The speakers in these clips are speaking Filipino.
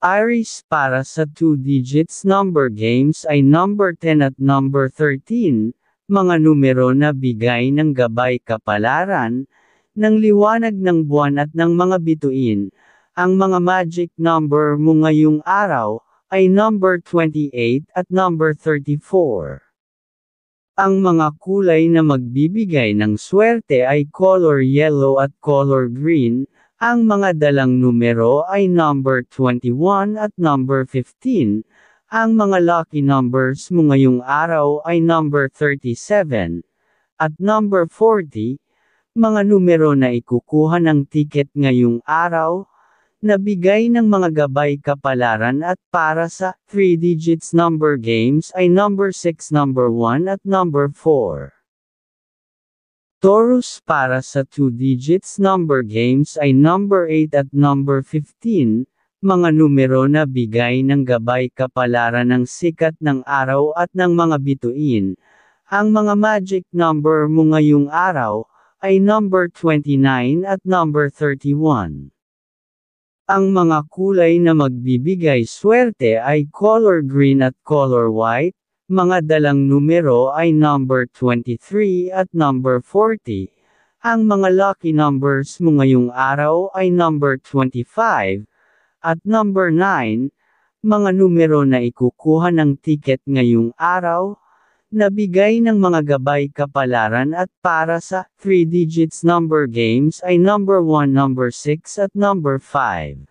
Irish para sa 2 digits number games ay number 10 at number 13, mga numero na bigay ng gabay kapalaran, ng liwanag ng buwan at ng mga bituin. Ang mga magic number mo ngayong araw ay number 28 at number 34. Ang mga kulay na magbibigay ng swerte ay color yellow at color green, ang mga dalang numero ay number 21 at number 15. Ang mga lucky numbers mo ngayong araw ay number 37 at number 40. Mga numero na ikukuha ng ticket ngayong araw, nabigay ng mga gabay kapalaran at para sa 3 digits number games ay number 6, number 1 at number 4. Taurus para sa 2 digits number games ay number 8 at number 15, mga numero na bigay ng gabay kapalaran ng sikat ng araw at ng mga bituin. Ang mga magic number mo ngayong araw ay number 29 at number 31. Ang mga kulay na magbibigay swerte ay color green at color white, mga dalang numero ay number 23 at number 40. Ang mga lucky numbers mo ngayong araw ay number 25 at number 9, mga numero na ikukuha ng ticket ngayong araw, nabigay ng mga gabay kapalaran at para sa 3 digits number games ay number 1, number 6 at number 5.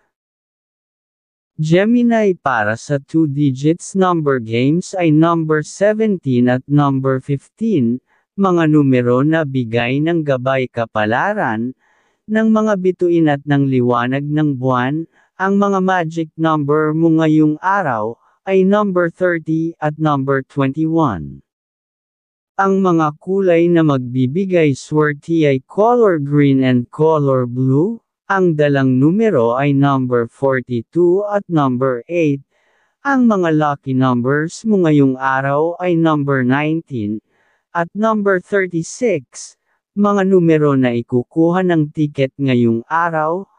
Gemini para sa 2 digits number games ay number 17 at number 15, mga numero na bigay ng gabay kapalaran, ng mga bituin at ng liwanag ng buwan, ang mga magic number mo ngayong araw, ay number 30 at number 21. Ang mga kulay na magbibigay swerte ay color green and color blue, ang dalang numero ay number 42 at number 8. Ang mga lucky numbers mo ngayong araw ay number 19 at number 36. Mga numero na ikukuha ng tiket ngayong araw,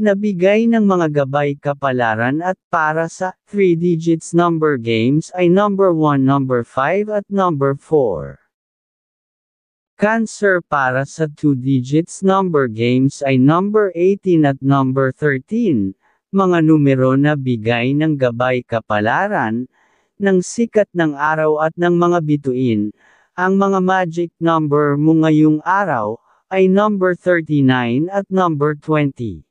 nabigay ng mga gabay kapalaran at para sa 3 digits number games ay number 1, number 5 at number 4. Cancer para sa 2 digits number games ay number 18 at number 13, mga numero na bigay ng gabay kapalaran, ng sikat ng araw at ng mga bituin. Ang mga magic number mo ngayong araw ay number 39 at number 20.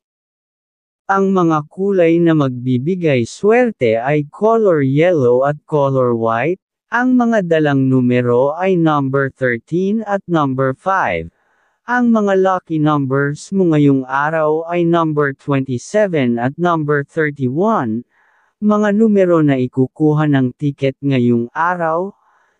Ang mga kulay na magbibigay swerte ay color yellow at color white, ang mga dalang numero ay number 13 at number 5. Ang mga lucky numbers mo ngayong araw ay number 27 at number 31. Mga numero na ikukuha ng tiket ngayong araw,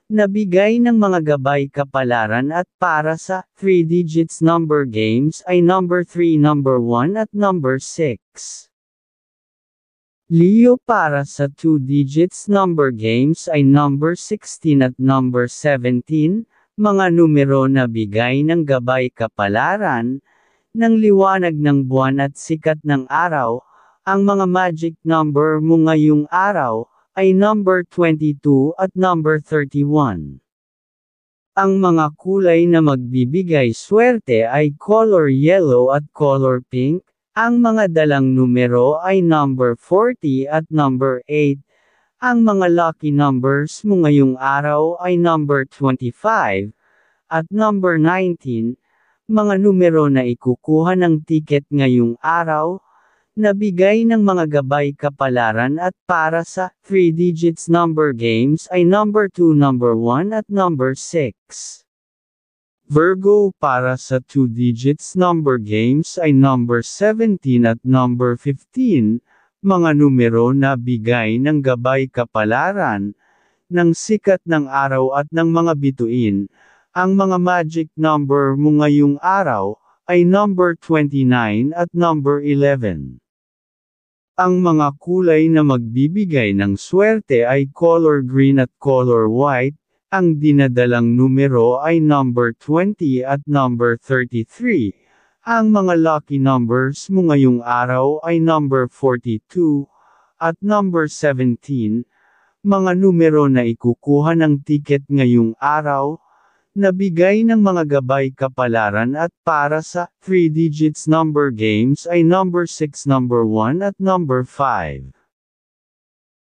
nabigay ng mga gabay kapalaran at para sa 3 digits number games ay number 3, number 1 at number 6. Leo para sa 2 digits number games ay number 16 at number 17, mga numero na bigay ng gabay kapalaran, ng liwanag ng buwan at sikat ng araw, ang mga magic number mo ngayong araw, ay number 22 at number 31. Ang mga kulay na magbibigay swerte ay color yellow at color pink, ang mga dalang numero ay number 40 at number 8. Ang mga lucky numbers mo ngayong araw ay number 25 at number 19. Mga numero na ikukuha ng ticket ngayong araw, nabigay ng mga gabay kapalaran at para sa 3 digits number games ay number 2, number 1 at number 6. Virgo para sa 2 digits number games ay number 17 at number 15, mga numero na bigay ng gabay kapalaran, ng sikat ng araw at ng mga bituin. Ang mga magic number mo ngayong araw ay number 29 at number 11. Ang mga kulay na magbibigay ng swerte ay color green at color white, ang dinadalang numero ay number 20 at number 33. Ang mga lucky numbers mo ngayong araw ay number 42 at number 17. Mga numero na ikukuha ng tiket ngayong araw, nabigay ng mga gabay kapalaran at para sa 3 digits number games ay number 6, number 1 at number 5.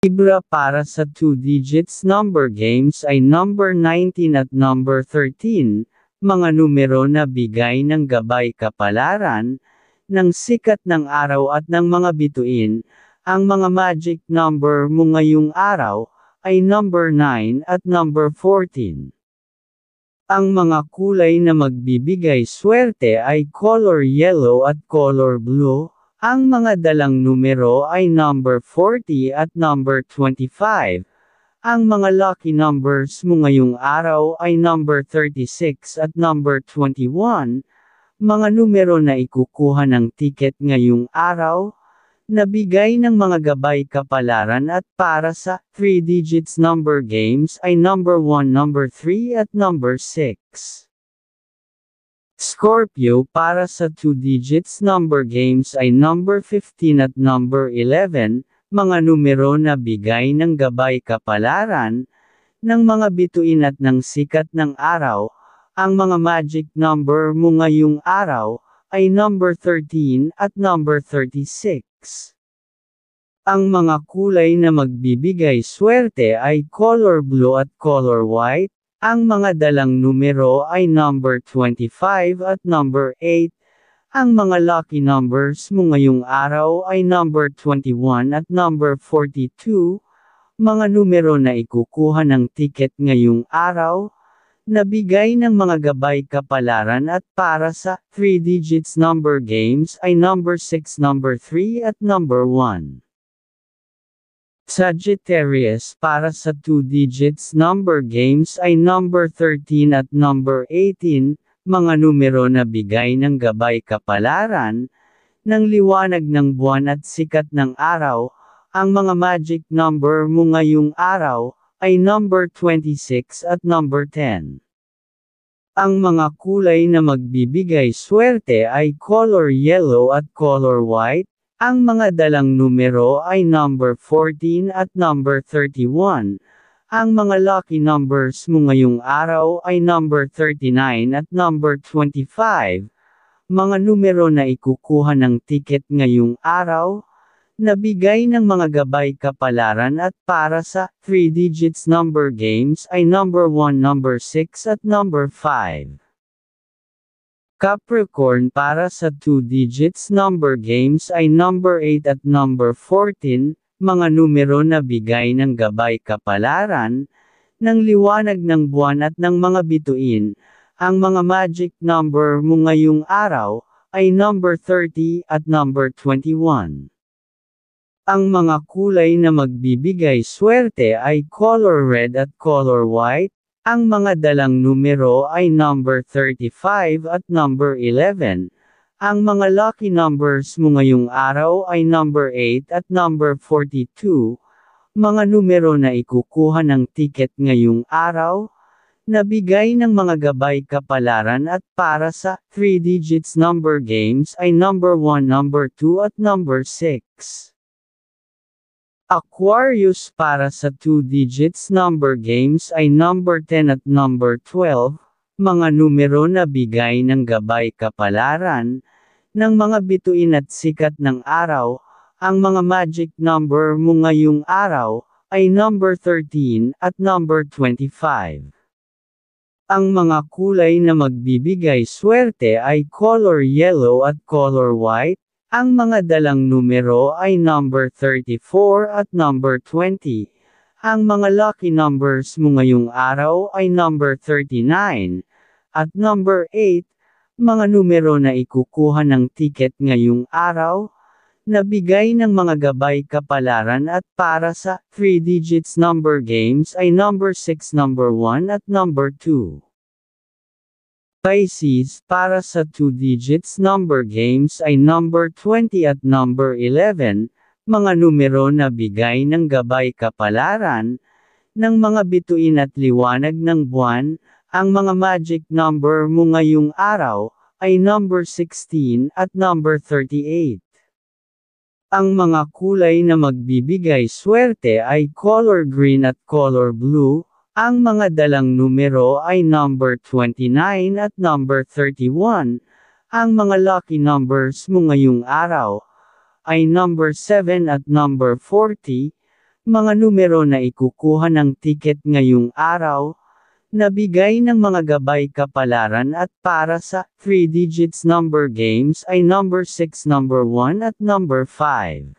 Libra para sa 2 digits number games ay number 19 at number 13, mga numero na bigay ng gabay kapalaran, ng sikat ng araw at ng mga bituin, ang mga magic number mo ngayong araw, ay number 9 at number 14. Ang mga kulay na magbibigay swerte ay color yellow at color blue, ang mga dalang numero ay number 40 at number 25. Ang mga lucky numbers mo ngayong araw ay number 36 at number 21. Mga numero na ikukuha ng ticket ngayong araw, nabigay ng mga gabay kapalaran at para sa 3 digits number games ay number 1, number 3 at number 6. Scorpio para sa 2 digits number games ay number 15 at number 11, mga numero na bigay ng gabay kapalaran, ng mga bituin at ng sikat ng araw, ang mga magic number mo ngayong araw, ay number 13 at number 36. Ang mga kulay na magbibigay swerte ay color blue at color white, ang mga dalang numero ay number 25 at number 8. Ang mga lucky numbers mo ngayong araw ay number 21 at number 42. Mga numero na ikukuha ng ticket ngayong araw, nabigay ng mga gabay kapalaran at para sa 3 digits number games ay number 6, number 3 at number 1. Sagittarius para sa 2 digits number games ay number 13 at number 18, mga numero na bigay ng gabay kapalaran, ng liwanag ng buwan at sikat ng araw, ang mga magic number mo ngayong araw, ay number 26 at number 10. Ang mga kulay na magbibigay swerte ay color yellow at color white, ang mga dalang numero ay number 14 at number 31. Ang mga lucky numbers mo ngayong araw ay number 39 at number 25. Mga numero na ikukuha ng ticket ngayong araw, nabigay ng mga gabay kapalaran at para sa 3 digits number games ay number 1, number 6 at number 5. Capricorn para sa 2 digits number games ay number 8 at number 14, mga numero na bigay ng gabay kapalaran, ng liwanag ng buwan at ng mga bituin. Ang mga magic number mo ngayong araw ay number 30 at number 21. Ang mga kulay na magbibigay swerte ay color red at color white, ang mga dalang numero ay number 35 at number 11. Ang mga lucky numbers mo ngayong araw ay number 8 at number 42. Mga numero na ikukuha ng ticket ngayong araw, nabigay ng mga gabay kapalaran at para sa 3 digits number games ay number 1, number 2 at number 6. Aquarius para sa 2 digits number games ay number 10 at number 12, mga numero na bigay ng gabay kapalaran, ng mga bituin at sikat ng araw, ang mga magic number mo ngayong araw, ay number 13 at number 25. Ang mga kulay na magbibigay swerte ay color yellow at color white, ang mga dalang numero ay number 34 at number 20. Ang mga lucky numbers mo ngayong araw ay number 39 at number 8, mga numero na ikukuha ng ticket ngayong araw, nabigay ng mga gabay kapalaran at para sa 3 digits number games ay number 6, number 1 at number 2. Pisces para sa 2 digits number games ay number 20 at number 11, mga numero na bigay ng gabay kapalaran, ng mga bituin at liwanag ng buwan, ang mga magic number mo ngayong araw, ay number 16 at number 38. Ang mga kulay na magbibigay swerte ay color green at color blue, ang mga dalang numero ay number 29 at number 31. Ang mga lucky numbers mo ngayong araw ay number 7 at number 40, mga numero na ikukuha ng ticket ngayong araw, nabigay ng mga gabay kapalaran at para sa 3 digits number games ay number 6, number 1 at number 5.